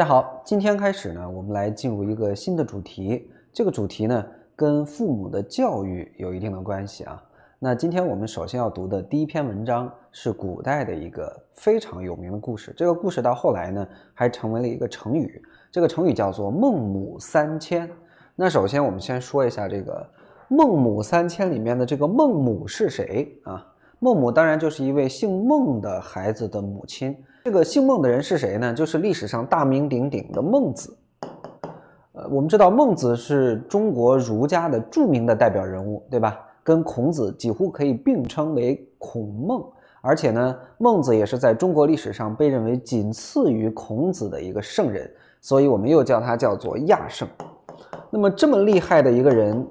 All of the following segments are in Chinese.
大家好，今天开始呢，我们来进入一个新的主题。这个主题呢，跟父母的教育有一定的关系啊。那今天我们首先要读的第一篇文章，是古代的一个非常有名的故事。这个故事到后来呢，还成为了一个成语。这个成语叫做“孟母三迁”。那首先我们先说一下这个“孟母三迁”里面的这个孟母是谁啊？孟母当然就是一位姓孟的孩子的母亲。这个姓孟的人是谁呢？就是历史上大名鼎鼎的孟子。呃，我们知道孟子是中国儒家的著名的代表人物，对吧？跟孔子几乎可以并称为孔孟。而且呢，孟子也是在中国历史上被认为仅次于孔子的一个圣人，所以我们又叫他叫做亚圣。那么这么厉害的一个人，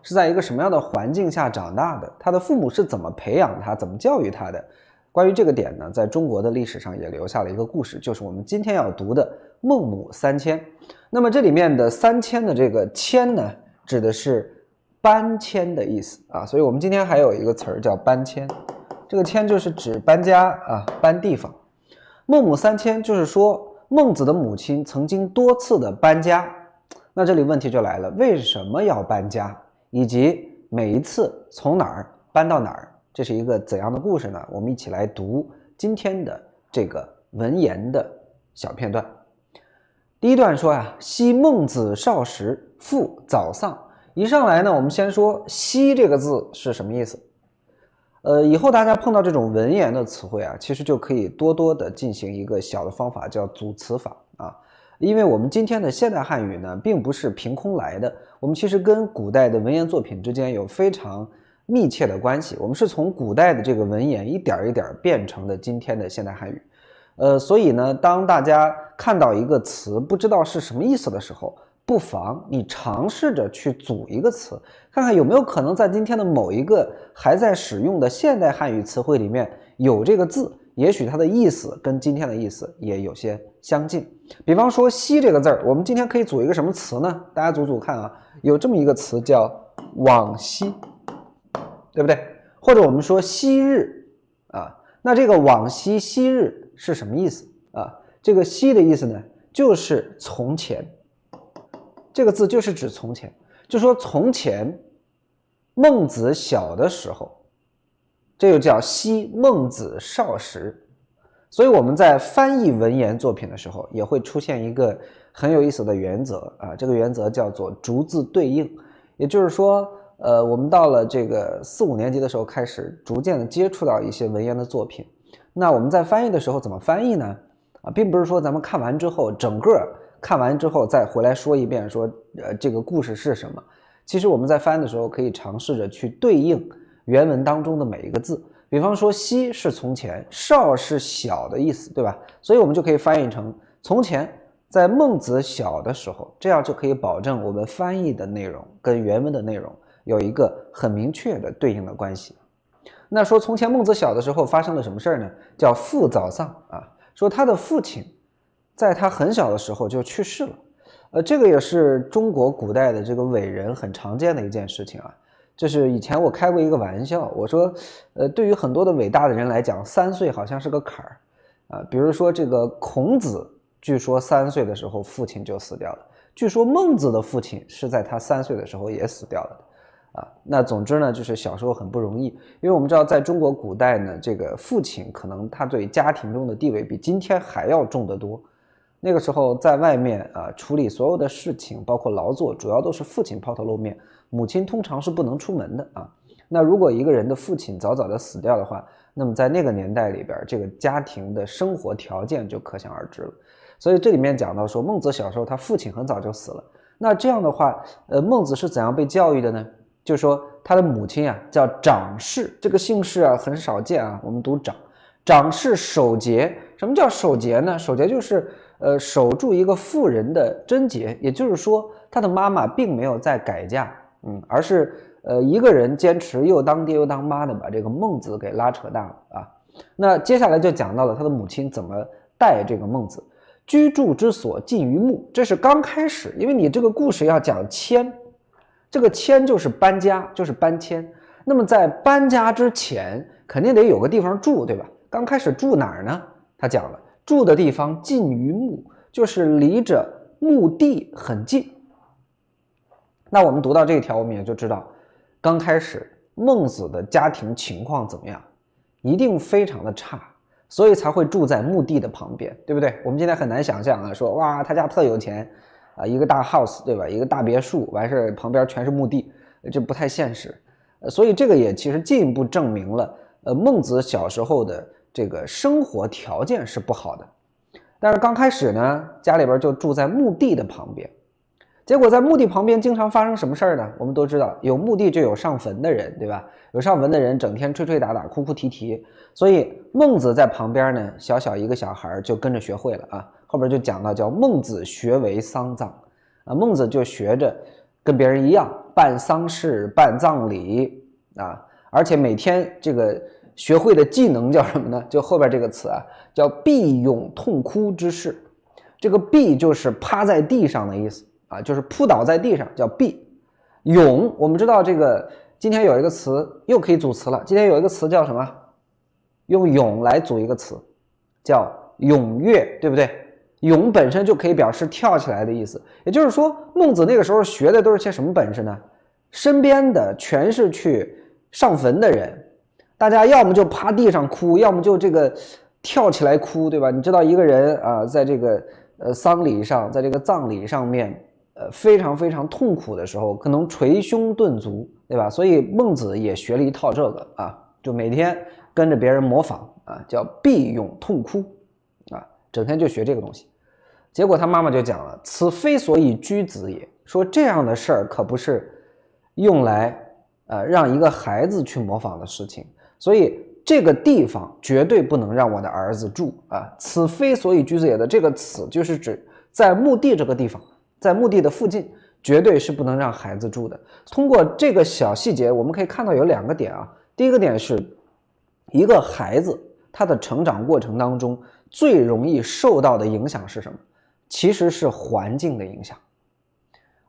是在一个什么样的环境下长大的？他的父母是怎么培养他、怎么教育他的？关于这个点呢，在中国的历史上也留下了一个故事，就是我们今天要读的《孟母三迁》。那么这里面的“三迁”的这个“迁”呢，指的是搬迁的意思啊。所以，我们今天还有一个词儿叫“搬迁”，这个“迁”就是指搬家啊，搬地方。孟母三迁，就是说孟子的母亲曾经多次的搬家。那这里问题就来了，为什么要搬家，以及每一次从哪儿搬到哪儿？这是一个怎样的故事呢？我们一起来读今天的这个文言的小片段。第一段说呀：“昔孟子少时，父早丧。”一上来呢，我们先说“昔”这个字是什么意思。呃，以后大家碰到这种文言的词汇啊，其实就可以多多的进行一个小的方法，叫组词法啊，因为我们今天的现代汉语呢，并不是凭空来的，我们其实跟古代的文言作品之间有非常。密切的关系，我们是从古代的这个文言一点一点变成的今天的现代汉语，呃，所以呢，当大家看到一个词不知道是什么意思的时候，不妨你尝试着去组一个词，看看有没有可能在今天的某一个还在使用的现代汉语词汇里面有这个字，也许它的意思跟今天的意思也有些相近。比方说“西”这个字儿，我们今天可以组一个什么词呢？大家组组看啊，有这么一个词叫“往昔”。对不对？或者我们说昔日啊，那这个往昔、昔日是什么意思啊？这个“昔”的意思呢，就是从前。这个字就是指从前，就说从前孟子小的时候，这又叫昔孟子少时。所以我们在翻译文言作品的时候，也会出现一个很有意思的原则啊，这个原则叫做逐字对应，也就是说。呃，我们到了这个四五年级的时候，开始逐渐的接触到一些文言的作品。那我们在翻译的时候怎么翻译呢？啊，并不是说咱们看完之后，整个看完之后再回来说一遍，说呃这个故事是什么。其实我们在翻的时候，可以尝试着去对应原文当中的每一个字。比方说“西”是从前，“少”是小的意思，对吧？所以我们就可以翻译成从前，在孟子小的时候，这样就可以保证我们翻译的内容跟原文的内容。有一个很明确的对应的关系。那说从前孟子小的时候发生了什么事儿呢？叫父早丧啊，说他的父亲在他很小的时候就去世了。呃，这个也是中国古代的这个伟人很常见的一件事情啊。这是以前我开过一个玩笑，我说，呃，对于很多的伟大的人来讲，三岁好像是个坎儿啊。比如说这个孔子，据说三岁的时候父亲就死掉了。据说孟子的父亲是在他三岁的时候也死掉了。啊，那总之呢，就是小时候很不容易，因为我们知道，在中国古代呢，这个父亲可能他对家庭中的地位比今天还要重得多。那个时候，在外面啊，处理所有的事情，包括劳作，主要都是父亲抛头露面，母亲通常是不能出门的啊。那如果一个人的父亲早早的死掉的话，那么在那个年代里边，这个家庭的生活条件就可想而知了。所以这里面讲到说，孟子小时候他父亲很早就死了，那这样的话，呃，孟子是怎样被教育的呢？就说他的母亲啊叫长氏，这个姓氏啊很少见啊，我们读长。长氏守节，什么叫守节呢？守节就是呃守住一个妇人的贞洁，也就是说他的妈妈并没有再改嫁，嗯，而是呃一个人坚持又当爹又当妈的把这个孟子给拉扯大了啊。那接下来就讲到了他的母亲怎么带这个孟子，居住之所近于木，这是刚开始，因为你这个故事要讲迁。这个迁就是搬家，就是搬迁。那么在搬家之前，肯定得有个地方住，对吧？刚开始住哪儿呢？他讲了，住的地方近于墓，就是离着墓地很近。那我们读到这一条，我们也就知道，刚开始孟子的家庭情况怎么样，一定非常的差，所以才会住在墓地的旁边，对不对？我们现在很难想象啊，说哇，他家特有钱。啊，一个大 house 对吧？一个大别墅，完事儿旁边全是墓地，这不太现实。所以这个也其实进一步证明了，呃，孟子小时候的这个生活条件是不好的。但是刚开始呢，家里边就住在墓地的旁边。结果在墓地旁边经常发生什么事儿呢？我们都知道，有墓地就有上坟的人，对吧？有上坟的人整天吹吹打打、哭哭啼啼。所以孟子在旁边呢，小小一个小孩就跟着学会了啊。后边就讲到叫孟子学为丧葬，啊，孟子就学着跟别人一样办丧事、办葬礼啊，而且每天这个学会的技能叫什么呢？就后边这个词啊，叫“必勇痛哭之事。这个“必就是趴在地上的意思啊，就是扑倒在地上叫“必勇。我们知道这个今天有一个词又可以组词了，今天有一个词叫什么？用“勇来组一个词，叫“踊跃”，对不对？勇本身就可以表示跳起来的意思，也就是说，孟子那个时候学的都是些什么本事呢？身边的全是去上坟的人，大家要么就趴地上哭，要么就这个跳起来哭，对吧？你知道一个人啊，在这个呃丧礼上，在这个葬礼上面，呃非常非常痛苦的时候，可能捶胸顿足，对吧？所以孟子也学了一套这个啊，就每天跟着别人模仿啊，叫毕勇痛哭啊，整天就学这个东西。结果他妈妈就讲了：“此非所以居子也。”说这样的事儿可不是用来，呃，让一个孩子去模仿的事情。所以这个地方绝对不能让我的儿子住啊！“此非所以居子也”的这个“此”就是指在墓地这个地方，在墓地的附近，绝对是不能让孩子住的。通过这个小细节，我们可以看到有两个点啊。第一个点是一个孩子他的成长过程当中最容易受到的影响是什么？其实是环境的影响。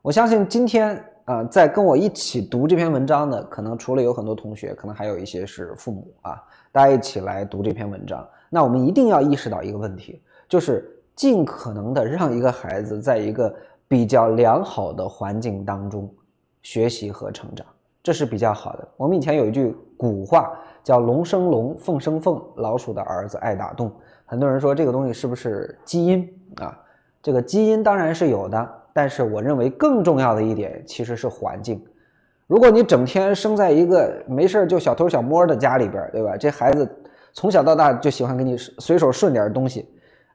我相信今天啊，在跟我一起读这篇文章的，可能除了有很多同学，可能还有一些是父母啊，大家一起来读这篇文章。那我们一定要意识到一个问题，就是尽可能的让一个孩子在一个比较良好的环境当中学习和成长，这是比较好的。我们以前有一句古话叫“龙生龙，凤生凤，老鼠的儿子爱打洞”。很多人说这个东西是不是基因啊？这个基因当然是有的，但是我认为更重要的一点其实是环境。如果你整天生在一个没事儿就小偷小摸的家里边，对吧？这孩子从小到大就喜欢给你随手顺点东西，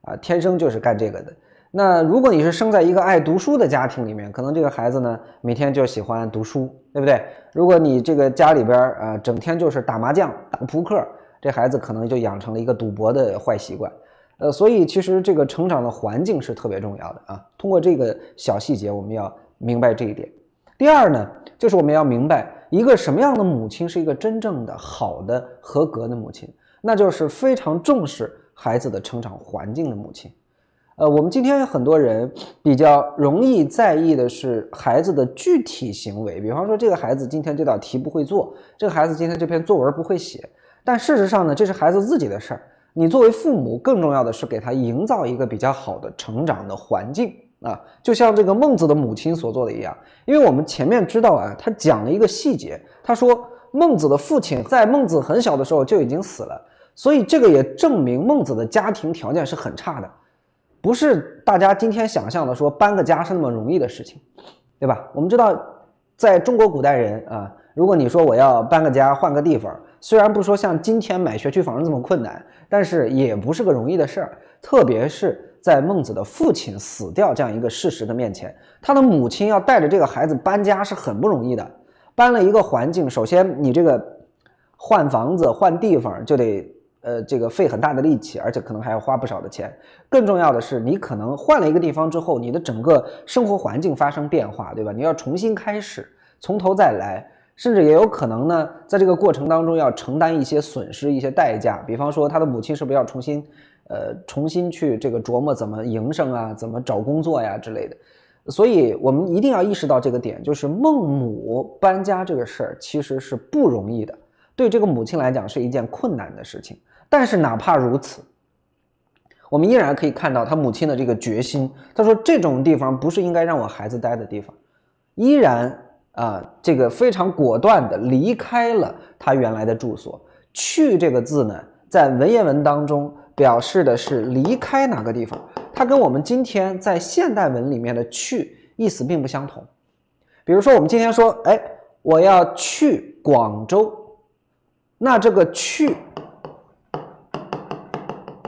啊，天生就是干这个的。那如果你是生在一个爱读书的家庭里面，可能这个孩子呢每天就喜欢读书，对不对？如果你这个家里边呃整天就是打麻将、打扑克，这孩子可能就养成了一个赌博的坏习惯。呃，所以其实这个成长的环境是特别重要的啊。通过这个小细节，我们要明白这一点。第二呢，就是我们要明白一个什么样的母亲是一个真正的好的、合格的母亲，那就是非常重视孩子的成长环境的母亲。呃，我们今天很多人比较容易在意的是孩子的具体行为，比方说这个孩子今天这道题不会做，这个孩子今天这篇作文不会写。但事实上呢，这是孩子自己的事儿。你作为父母，更重要的是给他营造一个比较好的成长的环境啊，就像这个孟子的母亲所做的一样。因为我们前面知道啊，他讲了一个细节，他说孟子的父亲在孟子很小的时候就已经死了，所以这个也证明孟子的家庭条件是很差的，不是大家今天想象的说搬个家是那么容易的事情，对吧？我们知道，在中国古代人啊。如果你说我要搬个家换个地方，虽然不说像今天买学区房这么困难，但是也不是个容易的事儿。特别是在孟子的父亲死掉这样一个事实的面前，他的母亲要带着这个孩子搬家是很不容易的。搬了一个环境，首先你这个换房子换地方就得呃这个费很大的力气，而且可能还要花不少的钱。更重要的是，你可能换了一个地方之后，你的整个生活环境发生变化，对吧？你要重新开始，从头再来。甚至也有可能呢，在这个过程当中要承担一些损失、一些代价，比方说他的母亲是不是要重新，呃，重新去这个琢磨怎么营生啊，怎么找工作呀之类的。所以，我们一定要意识到这个点，就是孟母搬家这个事儿其实是不容易的，对这个母亲来讲是一件困难的事情。但是，哪怕如此，我们依然可以看到他母亲的这个决心。他说：“这种地方不是应该让我孩子待的地方。”依然。啊，这个非常果断的离开了他原来的住所。去这个字呢，在文言文当中表示的是离开哪个地方，它跟我们今天在现代文里面的去意思并不相同。比如说，我们今天说，哎，我要去广州，那这个去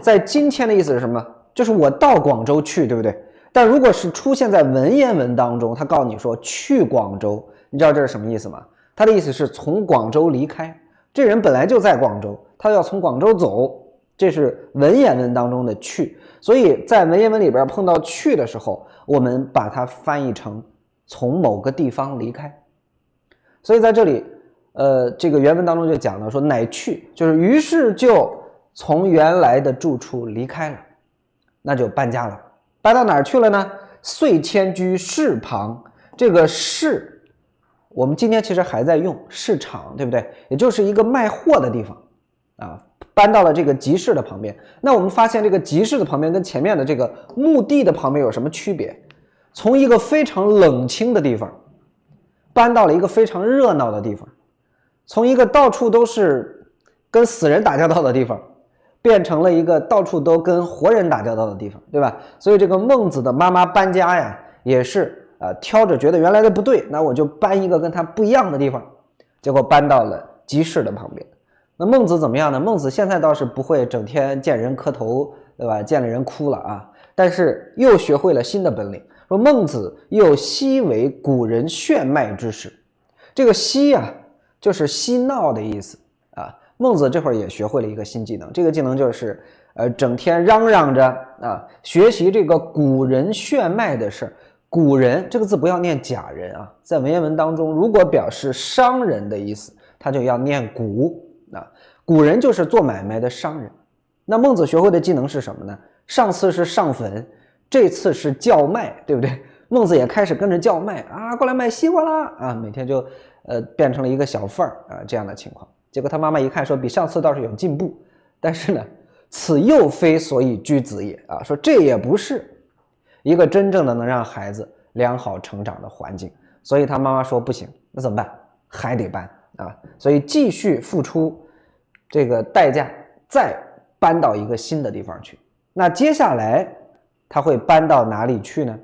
在今天的意思是什么？就是我到广州去，对不对？但如果是出现在文言文当中，他告诉你说“去广州”，你知道这是什么意思吗？他的意思是从广州离开。这人本来就在广州，他要从广州走，这是文言文当中的“去”。所以在文言文里边碰到“去”的时候，我们把它翻译成“从某个地方离开”。所以在这里，呃，这个原文当中就讲了说“乃去”，就是于是就从原来的住处离开了，那就搬家了。搬到哪儿去了呢？遂迁居市旁。这个市，我们今天其实还在用市场，对不对？也就是一个卖货的地方，啊，搬到了这个集市的旁边。那我们发现这个集市的旁边跟前面的这个墓地的旁边有什么区别？从一个非常冷清的地方，搬到了一个非常热闹的地方，从一个到处都是跟死人打交道的地方。变成了一个到处都跟活人打交道的地方，对吧？所以这个孟子的妈妈搬家呀，也是啊，挑着觉得原来的不对，那我就搬一个跟他不一样的地方，结果搬到了集市的旁边。那孟子怎么样呢？孟子现在倒是不会整天见人磕头，对吧？见了人哭了啊，但是又学会了新的本领。说孟子又昔为古人血脉之始。这个昔呀，就是嬉闹的意思。孟子这会儿也学会了一个新技能，这个技能就是，呃，整天嚷嚷着啊，学习这个古人血脉的事。古人这个字不要念假人啊，在文言文当中，如果表示商人的意思，他就要念古。啊。古人就是做买卖的商人。那孟子学会的技能是什么呢？上次是上坟，这次是叫卖，对不对？孟子也开始跟着叫卖啊，过来卖西瓜啦啊，每天就，呃，变成了一个小贩儿啊，这样的情况。结果他妈妈一看，说比上次倒是有进步，但是呢，此又非所以居子也啊，说这也不是一个真正的能让孩子良好成长的环境，所以他妈妈说不行，那怎么办？还得搬啊，所以继续付出这个代价，再搬到一个新的地方去。那接下来他会搬到哪里去呢？